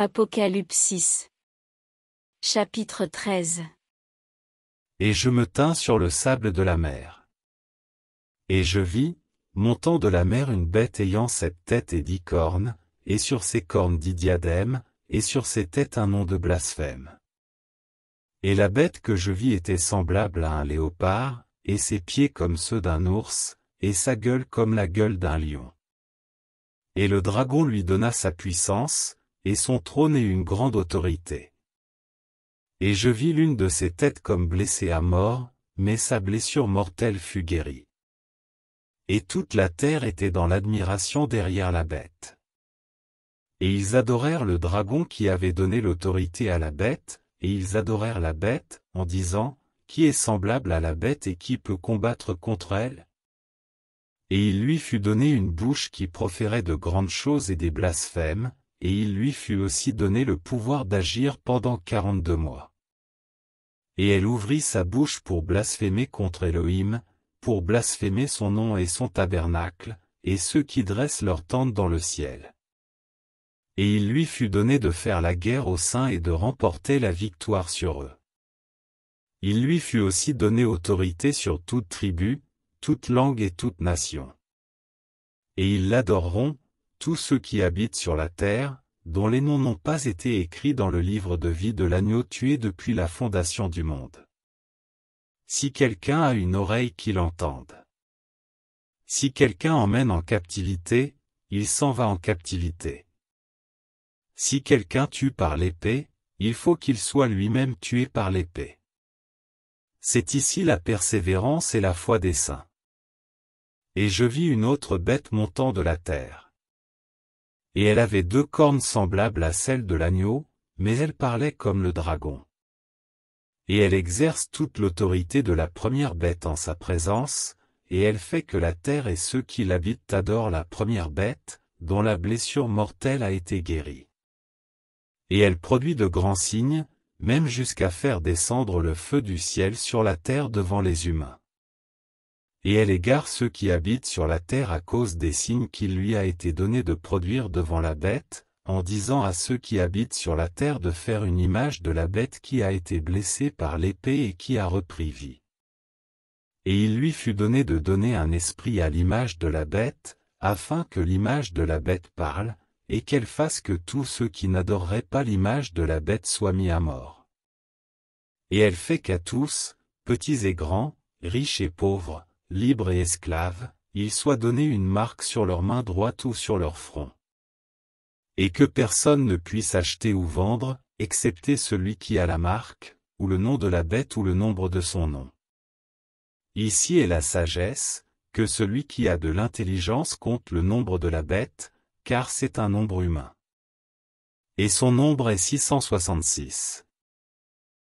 Apocalypse 6 Chapitre 13 Et je me tins sur le sable de la mer. Et je vis, montant de la mer une bête ayant sept têtes et dix cornes, et sur ses cornes dix diadèmes, et sur ses têtes un nom de blasphème. Et la bête que je vis était semblable à un léopard, et ses pieds comme ceux d'un ours, et sa gueule comme la gueule d'un lion. Et le dragon lui donna sa puissance, et son trône et une grande autorité. Et je vis l'une de ses têtes comme blessée à mort, mais sa blessure mortelle fut guérie. Et toute la terre était dans l'admiration derrière la bête. Et ils adorèrent le dragon qui avait donné l'autorité à la bête, et ils adorèrent la bête, en disant, Qui est semblable à la bête et qui peut combattre contre elle Et il lui fut donné une bouche qui proférait de grandes choses et des blasphèmes, et il lui fut aussi donné le pouvoir d'agir pendant quarante-deux mois. Et elle ouvrit sa bouche pour blasphémer contre Elohim, pour blasphémer son nom et son tabernacle, et ceux qui dressent leurs tentes dans le ciel. Et il lui fut donné de faire la guerre aux saints et de remporter la victoire sur eux. Il lui fut aussi donné autorité sur toute tribu, toute langue et toute nation. Et ils l'adoreront, tous ceux qui habitent sur la terre, dont les noms n'ont pas été écrits dans le livre de vie de l'agneau tué depuis la fondation du monde. Si quelqu'un a une oreille qu'il entende. Si quelqu'un emmène en captivité, il s'en va en captivité. Si quelqu'un tue par l'épée, il faut qu'il soit lui-même tué par l'épée. C'est ici la persévérance et la foi des saints. Et je vis une autre bête montant de la terre. Et elle avait deux cornes semblables à celles de l'agneau, mais elle parlait comme le dragon. Et elle exerce toute l'autorité de la première bête en sa présence, et elle fait que la terre et ceux qui l'habitent adorent la première bête, dont la blessure mortelle a été guérie. Et elle produit de grands signes, même jusqu'à faire descendre le feu du ciel sur la terre devant les humains et elle égare ceux qui habitent sur la terre à cause des signes qu'il lui a été donné de produire devant la bête, en disant à ceux qui habitent sur la terre de faire une image de la bête qui a été blessée par l'épée et qui a repris vie. Et il lui fut donné de donner un esprit à l'image de la bête, afin que l'image de la bête parle, et qu'elle fasse que tous ceux qui n'adoreraient pas l'image de la bête soient mis à mort. Et elle fait qu'à tous, petits et grands, riches et pauvres, libres et esclaves, il soit donné une marque sur leur main droite ou sur leur front. Et que personne ne puisse acheter ou vendre, excepté celui qui a la marque, ou le nom de la bête ou le nombre de son nom. Ici est la sagesse, que celui qui a de l'intelligence compte le nombre de la bête, car c'est un nombre humain. Et son nombre est 666.